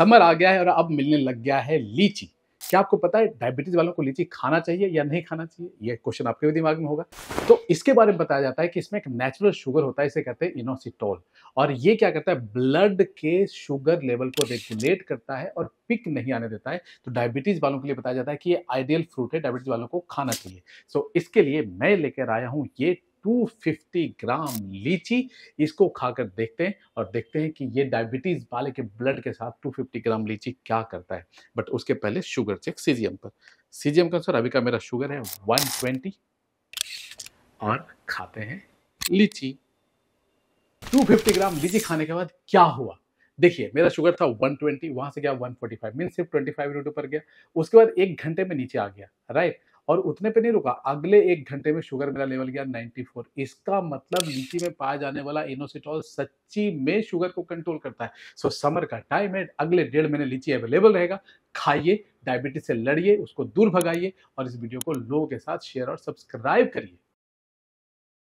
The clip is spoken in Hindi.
समर आ गया है और अब मिलने लग गया है लीची क्या आपको पता है डायबिटीज वालों को लीची खाना चाहिए या नहीं खाना चाहिए यह क्वेश्चन आपके भी दिमाग में होगा तो इसके बारे में बताया जाता है कि इसमें एक नेचुरल शुगर होता है इसे कहते हैं इनोसिटोल और ये क्या करता है ब्लड के शुगर लेवल को रेगुलेट करता है और पिक नहीं आने देता है तो डायबिटीज वालों के लिए बताया जाता है कि ये आइडियल फ्रूट है डायबिटीज वालों को खाना चाहिए सो इसके लिए मैं लेकर आया हूँ ये 250 ग्राम लीची इसको खाकर देखते हैं और देखते हैं कि ये डायबिटीज़ वाले के ब्लड के साथ 250 ग्राम लीची क्या करता है बट उसके पहले शुगर चेक सीजीएम पर सीजीएम का सर अभी का मेरा शुगर है 120 और खाते हैं लीची 250 ग्राम लीची खाने के बाद क्या हुआ देखिए मेरा शुगर था 120 ट्वेंटी वहां से गया 145 मीन सिर्फ 25 यूनिट ऊपर गया उसके बाद एक घंटे में नीचे आ गया राइट और उतने पे नहीं रुका अगले एक घंटे में शुगर मेरा लेवल गया 94 इसका मतलब लीची में पाया जाने वाला इनोसिटॉल सच्ची में शुगर को कंट्रोल करता है सो so, समर का टाइम है अगले डेढ़ महीने लीची अवेलेबल रहेगा खाइए डायबिटीज से लड़िए उसको दूर भगाइए और इस वीडियो को लोगों के साथ शेयर और सब्सक्राइब करिए